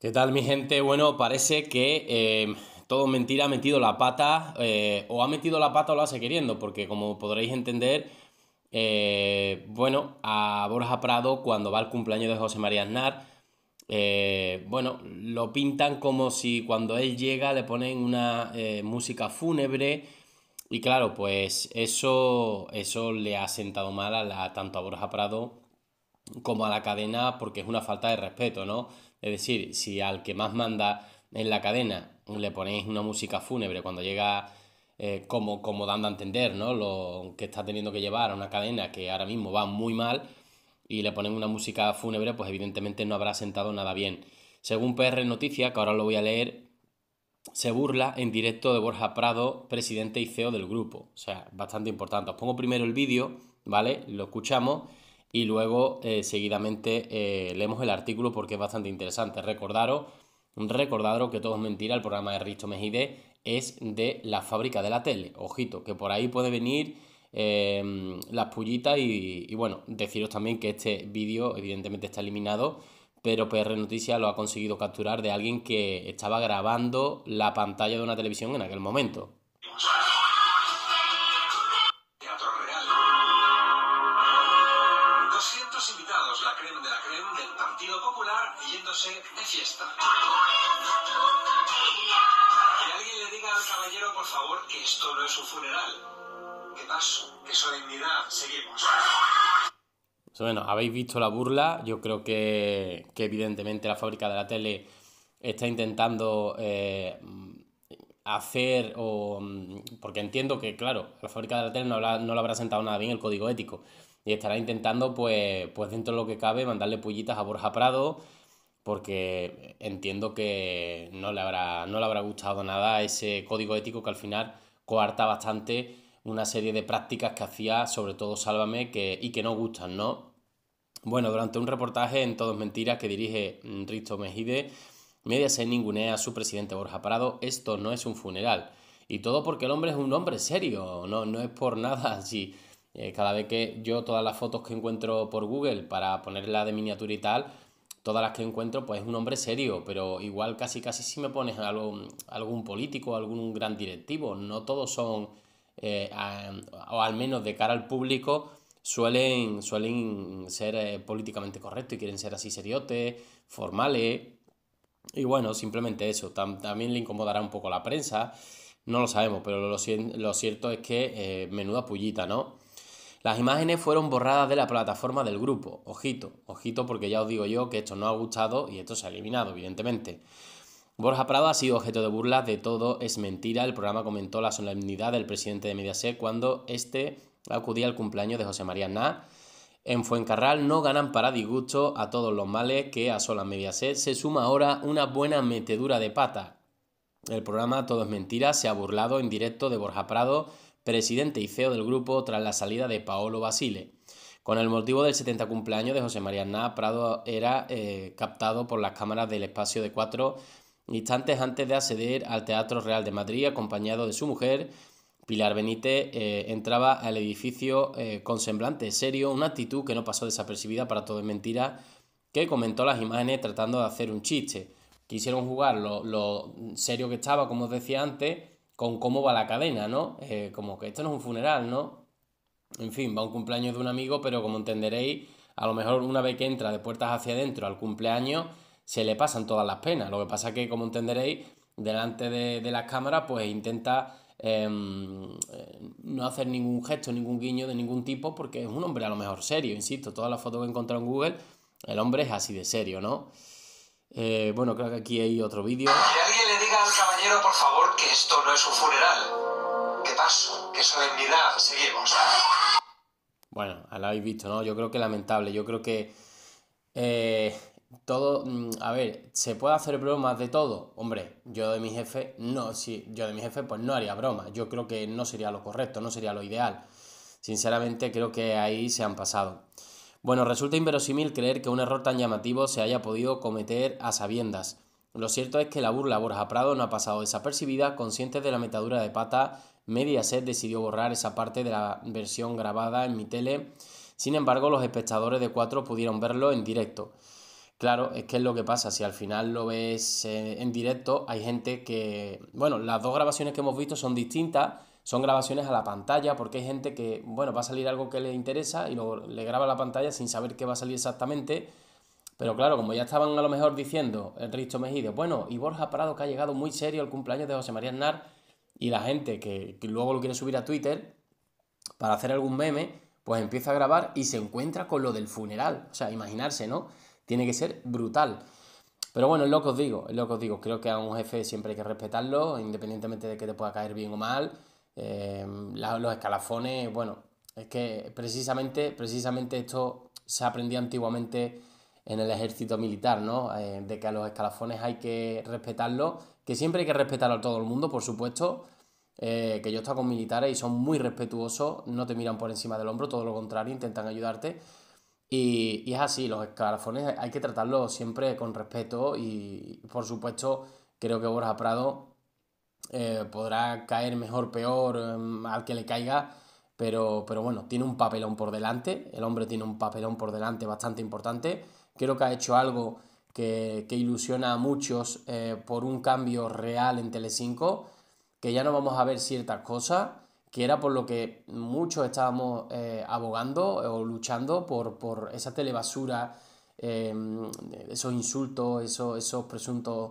¿Qué tal mi gente? Bueno, parece que em, todo mentira ha metido la pata, eh, o ha metido la pata o lo hace queriendo, porque como podréis entender, eh, bueno, a Borja Prado cuando va al cumpleaños de José María Aznar, eh, bueno, lo pintan como si cuando él llega le ponen una música fúnebre y claro, pues eso, eso le ha sentado mal a tanto a Borja Prado como a la cadena porque es una falta de respeto, ¿no? Es decir, si al que más manda en la cadena le ponéis una música fúnebre cuando llega, eh, como, como dando a entender, ¿no? Lo que está teniendo que llevar a una cadena que ahora mismo va muy mal y le ponen una música fúnebre, pues evidentemente no habrá sentado nada bien. Según PR Noticia, que ahora lo voy a leer, se burla en directo de Borja Prado, presidente y CEO del grupo. O sea, bastante importante. Os pongo primero el vídeo, ¿vale? Lo escuchamos y luego eh, seguidamente eh, leemos el artículo porque es bastante interesante. Recordaros, que todo es mentira, el programa de Risto Mejide es de la fábrica de la tele. Ojito, que por ahí puede venir eh, las pullitas y, y, bueno, deciros también que este vídeo evidentemente está eliminado, pero PR Noticias lo ha conseguido capturar de alguien que estaba grabando la pantalla de una televisión en aquel momento. de fiesta. Que alguien le diga al caballero, por favor, que esto no es un funeral. ¿Qué paso, solemnidad! solemnidad, seguimos. Bueno, habéis visto la burla, yo creo que, evidentemente la fábrica de la tele está intentando eh, hacer mm, porque entiendo que, claro, la fábrica de la tele no, no le habrá sentado nada bien el código ético y estará intentando, pues, pues dentro de lo que cabe, mandarle pullitas a Borja Prado, porque entiendo que no le habrá, no le habrá gustado nada ese código ético que al final coarta bastante una serie de prácticas que hacía, sobre todo Sálvame, que, y que no gustan, ¿no? Bueno, durante un reportaje en Todos Mentiras que dirige Risto Mejide, Mediaset ningunea a su presidente Borja Parado, esto no es un funeral. Y todo porque el hombre es un hombre serio, no, no es por nada así. Eh, cada vez que yo todas las fotos que encuentro por Google para ponerla de miniatura y tal, todas las que encuentro, pues es un hombre serio, pero igual casi casi si me pones algo, algún político, algún gran directivo, no todos son, eh, o al menos de cara al público, suelen, suelen ser eh, políticamente correctos y quieren ser así seriotes, formales, y bueno, simplemente eso, también le incomodará un poco la prensa, no lo sabemos, pero lo, cierto es que eh, menuda pullita, ¿no? Las imágenes fueron borradas de la plataforma del grupo. Ojito, ojito porque ya os digo yo que esto no ha gustado y esto se ha eliminado, evidentemente. Borja Prado ha sido objeto de burlas de todo es mentira. El programa comentó la solemnidad del presidente de Mediaset cuando este acudía al cumpleaños de José María Na En Fuencarral no ganan para disgusto a todos los males que asolan Mediaset. Se suma ahora una buena metedura de pata. El programa Todo es mentira se ha burlado en directo de Borja Prado presidente y CEO del grupo tras la salida de Paolo Basile. Con el motivo del 70 cumpleaños de José María Arnaz, Prado era eh, captado por las cámaras del espacio de cuatro instantes antes de acceder al Teatro Real de Madrid, acompañado de su mujer, Pilar Benítez, eh, entraba al edificio eh, con semblante serio, una actitud que no pasó desapercibida para todo es mentira, que comentó las imágenes tratando de hacer un chiste. Quisieron jugar lo, lo serio que estaba, como os decía antes, con cómo va la cadena, ¿no? Eh, como que esto no es un funeral, ¿no? En fin, va un cumpleaños de un amigo, pero como entenderéis, a lo mejor una vez que entra de puertas hacia adentro al cumpleaños, se le pasan todas las penas. Lo que pasa es que, como entenderéis, delante de, las cámaras, pues intenta em, eh, no hacer ningún gesto, ningún guiño de ningún tipo, porque es un hombre a lo mejor serio, insisto, todas las fotos que he encontrado en Google, el hombre es así de serio, ¿no? Eh, bueno, creo que aquí hay otro vídeo. Ah, que alguien le diga al caballero, por favor, que esto no es un funeral. ¿Qué paso, ¿Qué solemnidad, seguimos. Bueno, lo habéis visto, ¿no? Yo creo que lamentable, yo creo que... Eh, todo, mm, a ver, ¿se puede hacer bromas de todo? Hombre, yo de mi jefe, no, si yo de mi jefe, pues no haría broma. Yo creo que no sería lo correcto, no sería lo ideal. Sinceramente, creo que ahí se han pasado. Bueno, resulta inverosímil creer que un error tan llamativo se haya podido cometer a sabiendas. Lo cierto es que la burla Borja Prado no ha pasado desapercibida, consciente de la metadura de pata, Mediaset decidió borrar esa parte de la versión grabada en mi tele, sin embargo los espectadores de 4 pudieron verlo en directo. Claro, es que es lo que pasa, si al final lo ves eh, en directo, hay gente que... Bueno, las dos grabaciones que hemos visto son distintas, son grabaciones a la pantalla porque hay gente que, bueno, va a salir algo que le interesa y luego le graba la pantalla sin saber qué va a salir exactamente. Pero claro, como ya estaban a lo mejor diciendo el Risto Mejide, bueno, y Borja Prado que ha llegado muy serio al cumpleaños de José María Aznar y la gente que, que luego lo quiere subir a Twitter para hacer algún meme, pues empieza a grabar y se encuentra con lo del funeral. O sea, imaginarse, ¿no? Tiene que ser brutal. Pero bueno, es lo que os digo, es lo que os digo. Creo que a un jefe siempre hay que respetarlo, independientemente de que te pueda caer bien o mal. Em, los escalafones, bueno, es que precisamente, precisamente esto se aprendía antiguamente en el ejército militar, ¿no? Eh, de que a los escalafones hay que respetarlo que siempre hay que respetarlo a todo el mundo, por supuesto, eh, que yo he con militares y son muy respetuosos, no te miran por encima del hombro, todo lo contrario, intentan ayudarte. Y, y es así, los escalafones hay que tratarlos siempre con respeto y, por supuesto, creo que Borja Prado eh, podrá caer mejor, peor, em, al que le caiga, pero, pero bueno, tiene un papelón por delante, el hombre tiene un papelón por delante bastante importante, creo que ha hecho algo que, ilusiona a muchos eh, por un cambio real en Telecinco, que ya no vamos a ver ciertas cosas, que era por lo que muchos estábamos eh, abogando o luchando por, por esa telebasura, em, esos insultos, esos, presuntos,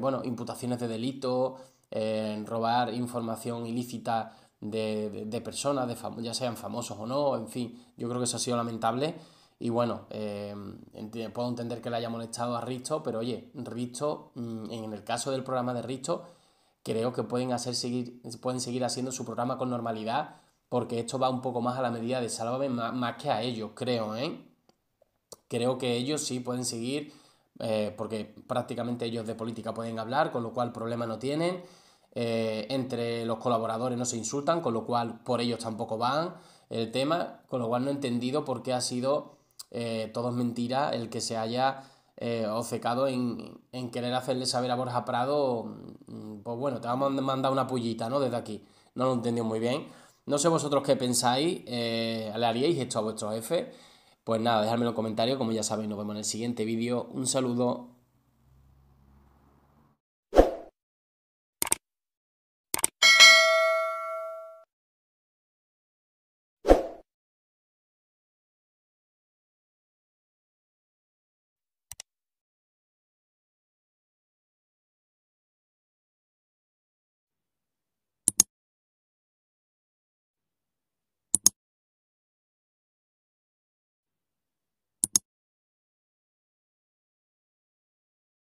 bueno, imputaciones de delito, en robar información ilícita de, personas, de ya sean famosos o no, en fin, yo creo que eso ha sido lamentable. Y bueno, em, puedo entender que le haya molestado a Risto, pero oye, Risto, mm, en el caso del programa de Risto, creo que pueden, hacer seguir, pueden seguir haciendo su programa con normalidad, porque esto va un poco más a la medida de Salome, más, más que a ellos, creo, ¿eh? Creo que ellos sí pueden seguir eh, porque prácticamente ellos de política pueden hablar, con lo cual problema no tienen. Eh, entre los colaboradores no se insultan, con lo cual por ellos tampoco van el tema, con lo cual no he entendido por qué ha sido eh, todo mentira el que se haya eh, obcecado en, en, querer hacerle saber a Borja Prado, mm, pues bueno, te vamos a mandar una pullita, ¿no? Desde aquí. No lo he entendido muy bien. No sé vosotros qué pensáis, ¿le haríais esto a vuestro jefes, pues nada, dejadme en comentario comentarios, como ya sabéis, nos vemos en el siguiente vídeo. Un saludo.